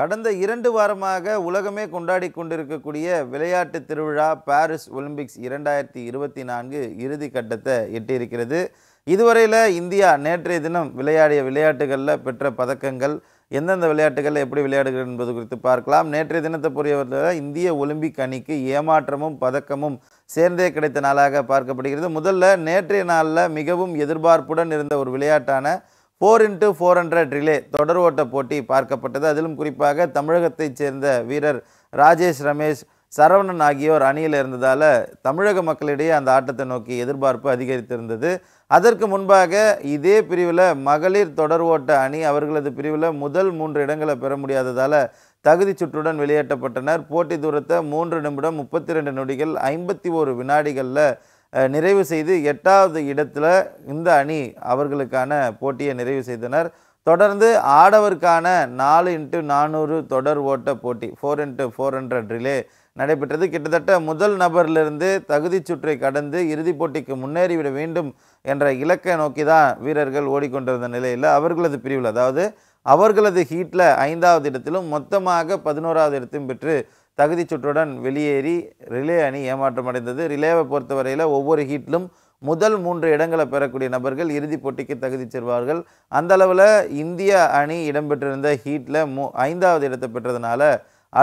கடந்த இரண்டு வாரமாக உலகமே கொண்டாடி கொண்டிருக்கக்கூடிய விளையாட்டு திருவிழா பாரிஸ் ஒலிம்பிக்ஸ் இரண்டாயிரத்தி இருபத்தி நான்கு இறுதி கட்டத்தை எட்டியிருக்கிறது இதுவரையில் இந்தியா நேற்றைய தினம் விளையாடிய விளையாட்டுகளில் பெற்ற பதக்கங்கள் எந்தெந்த விளையாட்டுகளில் எப்படி விளையாடுகிறது என்பது குறித்து பார்க்கலாம் நேற்றைய தினத்தை பொறியவரில் இந்திய ஒலிம்பிக் அணிக்கு ஏமாற்றமும் பதக்கமும் சேர்ந்தே கிடைத்த நாளாக பார்க்கப்படுகிறது முதல்ல நேற்றைய நாளில் மிகவும் எதிர்பார்ப்புடன் இருந்த ஒரு விளையாட்டான four into four hundred relay தொடர் ஓட்ட போட்டி பார்க்கப்பட்டது அதிலும் குறிப்பாக தமிழகத்தைச் சேர்ந்த வீரர் ராஜேஷ் ரமேஷ் சரவணன் ஆகியோர் அணியில் இருந்ததால் தமிழக மக்களிடையே அந்த ஆட்டத்தை நோக்கி எதிர்பார்ப்பு அதிகரித்திருந்தது அதற்கு முன்பாக இதே பிரிவில் மகளிர் தொடர் ஓட்ட அணி அவர்களது பிரிவில் முதல் மூன்று இடங்களை பெற முடியாததால் தகுதி சுற்றுடன் வெளியேற்றப்பட்டனர் போட்டி தூரத்தை மூன்று நிமிடம் முப்பத்தி ரெண்டு நொடிகள் ஐம்பத்தி ஒரு வினாடிகளில் நிறைவு செய்து எட்டாவது இடத்துல இந்த அணி அவர்களுக்கான போட்டியை நிறைவு செய்தனர் தொடர்ந்து ஆடவருக்கான நாலு இன்ட்டு நானூறு தொடர் ஓட்ட போட்டி four into four hundred relay நடைபெற்றது கிட்டத்தட்ட முதல் நபரிலிருந்து தகுதி சுற்றை கடந்து இறுதிப் போட்டிக்கு முன்னேறிவிட வேண்டும் என்ற இலக்கை நோக்கி தான் வீரர்கள் ஓடிக்கொண்டிருந்த நிலையில் அவர்களது பிரிவில் அதாவது அவர்களது ஹீட்டில் ஐந்தாவது இடத்திலும் மொத்தமாக பதினோராவது இடத்தையும் பெற்று தகுதி சுற்றுடன் வெளியேறி ரிலே அணி ஏமாற்றம் அடைந்தது ரிலேவை பொறுத்தவரையில் ஒவ்வொரு ஹீட்டிலும் முதல் மூன்று இடங்களை பெறக்கூடிய நபர்கள் இறுதிப் போட்டிக்கு தகுதி செல்வார்கள் அந்த அளவில் இந்திய அணி இடம்பெற்றிருந்த ஹீட்டில் மூ ஐந்தாவது இடத்தை பெற்றதுனால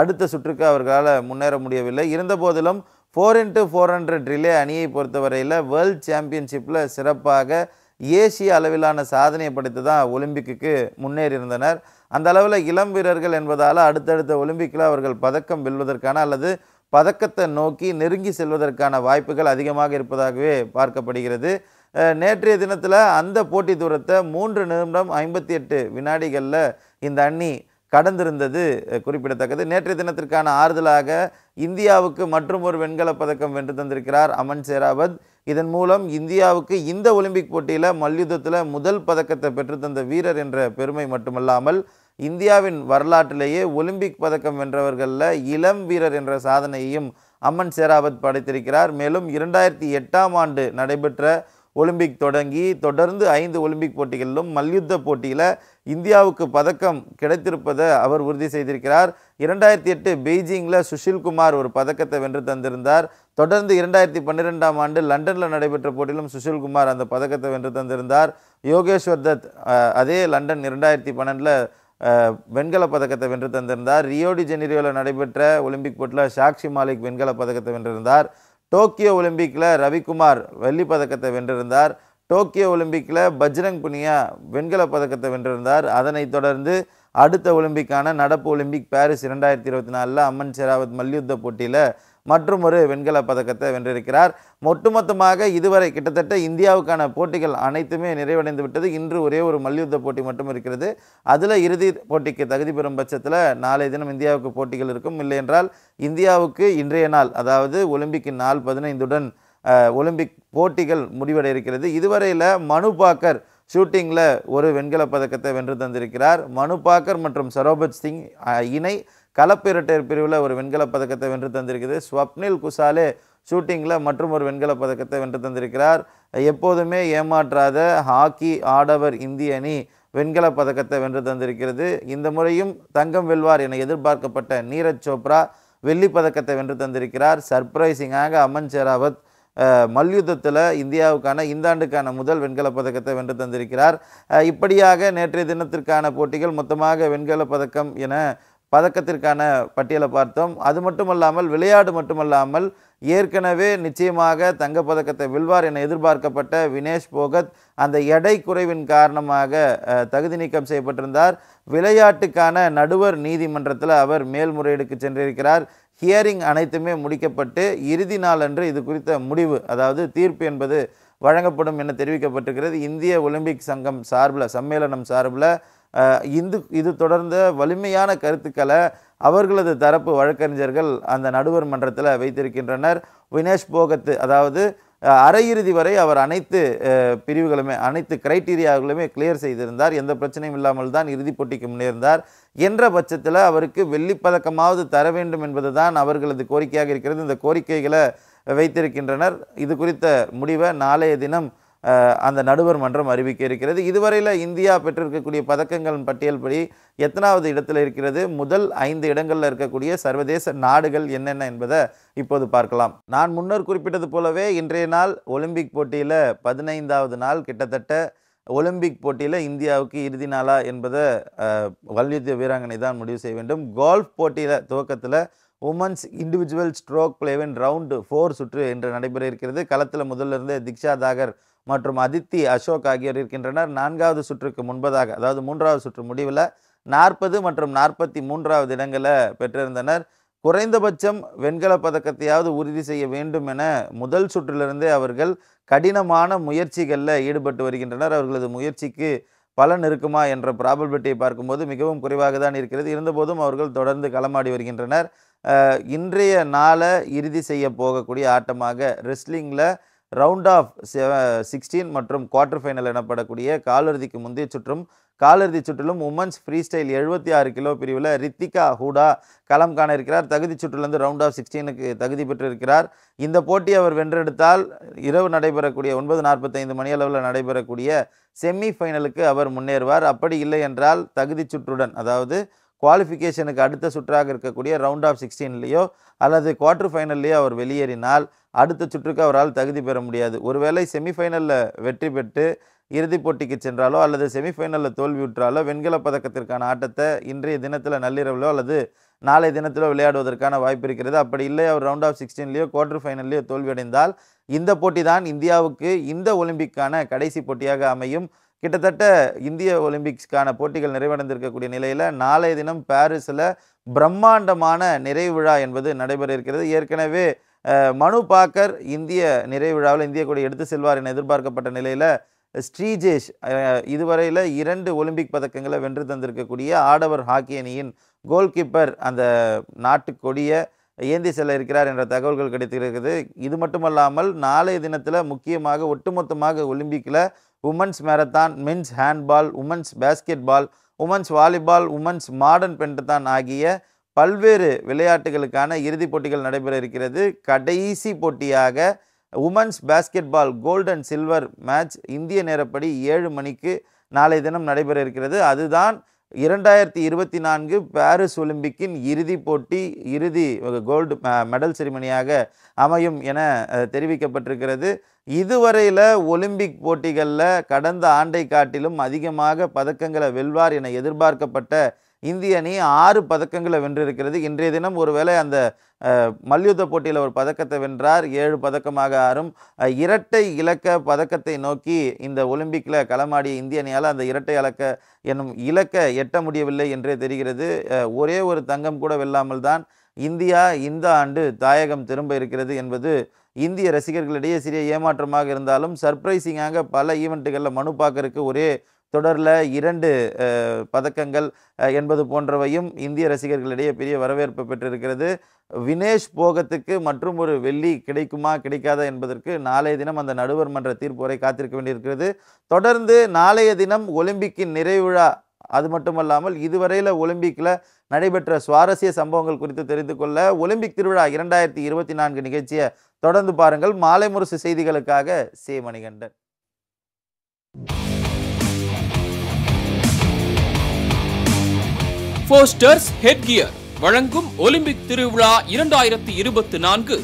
அடுத்த சுற்றுக்கு அவர்களால் முன்னேற முடியவில்லை இருந்தபோதிலும் four into four hundred relay அணியை பொறுத்தவரையில் வேர்ல்ட் சாம்பியன்ஷிப்பில் சிறப்பாக ஏசிய அளவிலான சாதனையை படைத்து தான் ஒலிம்பிக்கு முன்னேறி இருந்தனர் அந்த அளவில் இளம் வீரர்கள் என்பதால் அடுத்தடுத்த ஒலிம்பிக்கில் அவர்கள் பதக்கம் வெல்வதற்கான அல்லது பதக்கத்தை நோக்கி நெருங்கி செல்வதற்கான வாய்ப்புகள் அதிகமாக இருப்பதாகவே பார்க்கப்படுகிறது நேற்றைய தினத்தில் அந்த போட்டி தூரத்தை மூன்று நிமிடம் ஐம்பத்தி எட்டு வினாடிகளில் இந்த அண்ணி கடந்திருந்தது குறிப்பிடத்தக்கது நேற்றைய தினத்திற்கான ஆறுதலாக இந்தியாவுக்கு மற்றும் ஒரு வெண்கல பதக்கம் வென்று தந்திருக்கிறார் அமன் சேராவத் இதன் மூலம் இந்தியாவுக்கு இந்த ஒலிம்பிக் போட்டியில் மல்யுத்தத்தில் முதல் பதக்கத்தை பெற்றுத்தந்த வீரர் என்ற பெருமை மட்டுமல்லாமல் இந்தியாவின் வரலாற்றிலேயே ஒலிம்பிக் பதக்கம் வென்றவர்களில் இளம் வீரர் என்ற சாதனையையும் அம்மன் சேராவத் படைத்திருக்கிறார் மேலும் இரண்டாயிரத்தி எட்டாம் ஆண்டு நடைபெற்ற ஒலிம்பிக் தொடங்கி தொடர்ந்து ஐந்து ஒலிம்பிக் போட்டிகளிலும் மல்யுத்த போட்டியில் இந்தியாவுக்கு பதக்கம் கிடைத்திருப்பதை அவர் உறுதி செய்திருக்கிறார் இரண்டாயிரத்தி எட்டு பெய்ஜிங்கில் சுஷில்குமார் ஒரு பதக்கத்தை வென்று தந்திருந்தார் தொடர்ந்து இரண்டாயிரத்தி பன்னிரெண்டாம் ஆண்டு லண்டனில் நடைபெற்ற போட்டியிலும் சுஷில்குமார் அந்த பதக்கத்தை வென்று தந்திருந்தார் யோகேஸ்வர் தத் அதே லண்டன் இரண்டாயிரத்தி பன்னெண்டில் வெண்கல பதக்கத்தை வென்று தந்திருந்தார் ரியோடி ஜெனிரியோவில் நடைபெற்ற ஒலிம்பிக் போட்டியில் சாக்ஷி மாலிக் வெண்கல பதக்கத்தை வென்றிருந்தார் டோக்கியோ ஒலிம்பிக்கில் ரவிக்குமார் வெள்ளி பதக்கத்தை வென்றிருந்தார் டோக்கியோ ஒலிம்பிக்கில் பஜ்ரங் புனியா வெண்கல பதக்கத்தை வென்றிருந்தார் அதனைத் தொடர்ந்து அடுத்த ஒலிம்பிக்கான நடப்பு ஒலிம்பிக் பாரிஸ் இரண்டாயிரத்தி இருபத்தி நாலில் அம்மன் ஷெராவத் மல்யுத்த போட்டியில் மற்றும் ஒரு வெண்கல பதக்கத்தை வென்றிருக்கிறார் ஒட்டுமொத்தமாக இதுவரை கிட்டத்தட்ட இந்தியாவுக்கான போட்டிகள் அனைத்துமே நிறைவடைந்து விட்டது இன்று ஒரே ஒரு மல்யுத்த போட்டி மட்டும் இருக்கிறது அதில் இறுதி போட்டிக்கு தகுதி பெறும் பட்சத்தில் நாளைய தினம் இந்தியாவுக்கு போட்டிகள் இருக்கும் இல்லை என்றால் இந்தியாவுக்கு இன்றைய நாள் அதாவது ஒலிம்பிக் நாள் பதினைந்துடன் ஒலிம்பிக் போட்டிகள் முடிவடை இருக்கிறது இதுவரையில் மனு பாக்கர் ஷூட்டிங்கில் ஒரு வெண்கல பதக்கத்தை வென்று தந்திருக்கிறார் மனு பாக்கர் மற்றும் சரோபத் சிங் இணை கலப்பு இரட்டையர் பிரிவில் ஒரு வெண்கலப் பதக்கத்தை வென்று தந்திருக்குது ஸ்வப்னில் குசாலே ஷூட்டிங்கில் மற்றும் ஒரு வெண்கலப் பதக்கத்தை வென்று தந்திருக்கிறார் எப்போதுமே ஏமாற்றாத ஹாக்கி ஆடவர் இந்திய அணி வெண்கலப் பதக்கத்தை வென்று தந்திருக்கிறது இந்த முறையும் தங்கம் வெல்வார் என எதிர்பார்க்கப்பட்ட நீரஜ் சோப்ரா வெள்ளி பதக்கத்தை வென்று தந்திருக்கிறார் சர்ப்ரைசிங்காக அமன் ஷெராவத் மல்யுத்தத்தில் இந்தியாவுக்கான இந்த ஆண்டுக்கான முதல் வெண்கலப் பதக்கத்தை வென்று தந்திருக்கிறார் இப்படியாக நேற்றைய தினத்திற்கான போட்டிகள் மொத்தமாக வெண்கலப் பதக்கம் என பதக்கத்திற்கான பட்டியலை பார்த்தோம் அது மட்டுமல்லாமல் விளையாடு மட்டுமல்லாமல் ஏற்கனவே நிச்சயமாக தங்கப்பதக்கத்தை வெல்வார் என எதிர்பார்க்கப்பட்ட வினேஷ் போகத் அந்த எடை குறைவின் காரணமாக தகுதி நீக்கம் செய்யப்பட்டிருந்தார் விளையாட்டுக்கான நடுவர் நீதிமன்றத்தில் அவர் மேல்முறையீடுக்கு சென்றிருக்கிறார் ஹியரிங் அனைத்துமே முடிக்கப்பட்டு இறுதி நாளன்று இது குறித்த முடிவு அதாவது தீர்ப்பு என்பது வழங்கப்படும் என தெரிவிக்கப்பட்டிருக்கிறது இந்திய ஒலிம்பிக் சங்கம் சார்பில் சம்மேளனம் சார்பில் இந்து இது தொடர்ந்த வலிமையான கருத்துக்களை அவர்களது தரப்பு வழக்கறிஞர்கள் அந்த நடுவர் மன்றத்தில் வைத்திருக்கின்றனர் வினேஷ் போகத்து அதாவது அரையிறுதி வரை அவர் அனைத்து பிரிவுகளுமே அனைத்து கிரைட்டீரியாக்களுமே கிளியர் செய்திருந்தார் எந்த பிரச்சனையும் இல்லாமல் தான் இறுதிப் போட்டிக்கு முன்னேறினார் என்ற பட்சத்தில் அவருக்கு வெள்ளிப்பதக்கமாவது தர வேண்டும் என்பது தான் அவர்களது கோரிக்கையாக இருக்கிறது இந்த கோரிக்கைகளை வைத்திருக்கின்றனர் இது குறித்த முடிவை நாளைய தினம் அந்த நடுவர் மன்றம் அறிவிக்க இருக்கிறது இதுவரையில் இந்தியா பெற்றிருக்கக்கூடிய பதக்கங்கள் பட்டியல்படி எத்தனாவது இடத்தில் இருக்கிறது முதல் ஐந்து இடங்களில் இருக்கக்கூடிய சர்வதேச நாடுகள் என்னென்ன என்பதை இப்போது பார்க்கலாம் நான் முன்னர் குறிப்பிட்டது போலவே இன்றைய நாள் ஒலிம்பிக் போட்டியில் பதினைந்தாவது நாள் கிட்டத்தட்ட ஒலிம்பிக் போட்டியில் இந்தியாவுக்கு இறுதி நாளா என்பதை வல்யுத்த வீராங்கனை தான் முடிவு செய்ய வேண்டும் கோல்ஃப் போட்டியில் துவக்கத்தில் உமன்ஸ் இண்டிவிஜுவல் ஸ்ட்ரோக் பிளேவின் ரவுண்டு ஃபோர் சுற்று என்று நடைபெற இருக்கிறது களத்தில் முதலிருந்து திக்ஷா தாகர் மற்றும் அதித்தி அசோக் ஆகியோர் இருக்கின்றனர் நான்காவது சுற்றுக்கு முன்பதாக அதாவது மூன்றாவது சுற்று முடிவில் நாற்பது மற்றும் நாற்பத்தி மூன்றாவது இடங்களை பெற்றிருந்தனர் குறைந்தபட்சம் வெண்கல பதக்கத்தையாவது உறுதி செய்ய வேண்டும் என முதல் சுற்றிலிருந்தே அவர்கள் கடினமான முயற்சிகளில் ஈடுபட்டு வருகின்றனர் அவர்களது முயற்சிக்கு பலன் இருக்குமா என்ற ப்ராபபிலிட்டியை பார்க்கும்போது மிகவும் குறைவாக தான் இருக்கிறது இருந்தபோதும் அவர்கள் தொடர்ந்து களமாடி வருகின்றனர் இன்றைய நாளை இறுதி செய்ய போகக்கூடிய ஆட்டமாக ரெஸ்லிங்கில் ரவுண்ட் ஆஃப் சிக்ஸ்டீன் மற்றும் குவார்டர் ஃபைனல் எனப்படக்கூடிய காலிறுதிக்கு முந்தைய சுற்றும் காலிறுதி சுற்றிலும் உமன்ஸ் ஃப்ரீ ஸ்டைல் எழுபத்தி ஆறு கிலோ பிரிவில் ரித்திகா ஹூடா களம் காண இருக்கிறார் தகுதி சுற்றிலிருந்து ரவுண்ட் ஆஃப் சிக்ஸ்டீனுக்கு தகுதி பெற்றிருக்கிறார் இந்த போட்டி அவர் வென்றெடுத்தால் இரவு நடைபெறக்கூடிய ஒன்பது நாற்பத்தைந்து மணியளவில் நடைபெறக்கூடிய செமி ஃபைனலுக்கு அவர் முன்னேறுவார் அப்படி இல்லை என்றால் தகுதி சுற்றுடன் அதாவது குவாலிஃபிகேஷனுக்கு அடுத்த சுற்றாக இருக்கக்கூடிய ரவுண்ட் ஆஃப் சிக்ஸ்டீன்லேயோ அல்லது குவார்ட்டர் ஃபைனல்லையோ அவர் வெளியேறினால் அடுத்த சுற்றுக்கு அவரால் தகுதி பெற முடியாது ஒருவேளை செமிஃபைனலில் வெற்றி பெற்று இறுதிப் போட்டிக்கு சென்றாலோ அல்லது செமிஃபைனலில் தோல்வியுற்றாலோ வெண்கல பதக்கத்திற்கான ஆட்டத்தை இன்றைய தினத்தில் நள்ளிரவிலோ அல்லது நாளை தினத்தில் விளையாடுவதற்கான வாய்ப்பு இருக்கிறது அப்படி இல்லை அவர் ரவுண்ட் ஆஃப் சிக்ஸ்டீன்லேயோ குவார்டர் ஃபைனல்லையோ தோல்வியடைந்தால் இந்த போட்டி தான் இந்தியாவுக்கு இந்த ஒலிம்பிக்கான கடைசி போட்டியாக அமையும் கிட்டத்தட்ட இந்திய ஒலிம்பிக்ஸ்க்கான போட்டிகள் நிறைவடைந்திருக்கக்கூடிய நிலையில் நாளைய தினம் பாரிஸில் பிரம்மாண்டமான நிறைவு விழா என்பது நடைபெற இருக்கிறது ஏற்கனவே மனு பாக்கர் இந்திய நிறைவு விழாவில் இந்திய கூட எடுத்து செல்வார் என எதிர்பார்க்கப்பட்ட நிலையில் ஸ்ரீஜேஷ் இதுவரையில் இரண்டு ஒலிம்பிக் பதக்கங்களை வென்று தந்திருக்கக்கூடிய ஆடவர் ஹாக்கி அணியின் கோல்கீப்பர் அந்த கொடியை ஏந்தி செல்ல இருக்கிறார் என்ற தகவல்கள் கிடைத்திருக்கிறது இது மட்டுமல்லாமல் நாளைய தினத்தில் முக்கியமாக ஒட்டுமொத்தமாக ஒலிம்பிக்கில் women's marathon men's handball women's basketball women's volleyball women's modern pentathlon ஆகிய பல்வேறு விளையாட்டுகளுக்கான இறுதிப் போட்டிகள் நடைபெற இருக்கிறது கடைசி போட்டியாக women's basketball gold and silver match இந்திய நேரப்படி ஏழு மணிக்கு நாளை தினம் நடைபெற இருக்கிறது அதுதான் இரண்டாயிரத்தி இருபத்தி நான்கு பாரிஸ் ஒலிம்பிக்கின் இறுதிப் போட்டி இறுதி கோல்டு மெடல் செரிமனியாக அமையும் என தெரிவிக்கப்பட்டிருக்கிறது இதுவரையில் ஒலிம்பிக் போட்டிகளில் கடந்த ஆண்டை காட்டிலும் அதிகமாக பதக்கங்களை வெல்வார் என எதிர்பார்க்கப்பட்ட இந்திய அணி ஆறு பதக்கங்களை வென்றிருக்கிறது இன்றைய தினம் ஒருவேளை அந்த மல்யுத்த போட்டியில் ஒரு பதக்கத்தை வென்றார் ஏழு பதக்கமாக ஆறும் இரட்டை இலக்க பதக்கத்தை நோக்கி இந்த ஒலிம்பிக்கில் களமாடிய இந்திய அணியால் அந்த இரட்டை இலக்க என்னும் இலக்க எட்ட முடியவில்லை என்றே தெரிகிறது ஒரே ஒரு தங்கம் கூட வெல்லாமல் தான் இந்தியா இந்த ஆண்டு தாயகம் திரும்ப இருக்கிறது என்பது இந்திய ரசிகர்களிடையே சிறிய ஏமாற்றமாக இருந்தாலும் சர்ப்ரைசிங்காக பல ஈவெண்ட்டுகளில் மனு பார்க்கறதுக்கு ஒரே தொடரில் இரண்டு பதக்கங்கள் என்பது போன்றவையும் இந்திய ரசிகர்களிடையே பெரிய வரவேற்பு பெற்றிருக்கிறது வினேஷ் போகத்துக்கு மற்றும் ஒரு வெள்ளி கிடைக்குமா கிடைக்காதா என்பதற்கு நாளைய தினம் அந்த நடுவர் மன்ற தீர்ப்பு வரை காத்திருக்க வேண்டியிருக்கிறது தொடர்ந்து நாளைய தினம் ஒலிம்பிக்கின் நிறைவிழா அது மட்டுமல்லாமல் இதுவரையில் ஒலிம்பிக்கில் நடைபெற்ற சுவாரஸ்ய சம்பவங்கள் குறித்து தெரிந்து கொள்ள ஒலிம்பிக் திருவிழா இரண்டாயிரத்தி இருபத்தி நான்கு நிகழ்ச்சியை தொடர்ந்து பாருங்கள் மாலை முரசு செய்திகளுக்காக சே மணிகண்டன் போஸ்டர்ஸ் ஹெட் கியர் வழங்கும் ஒலிம்பிக் திருவிழா இரண்டாயிரத்தி இருபத்தி நான்கு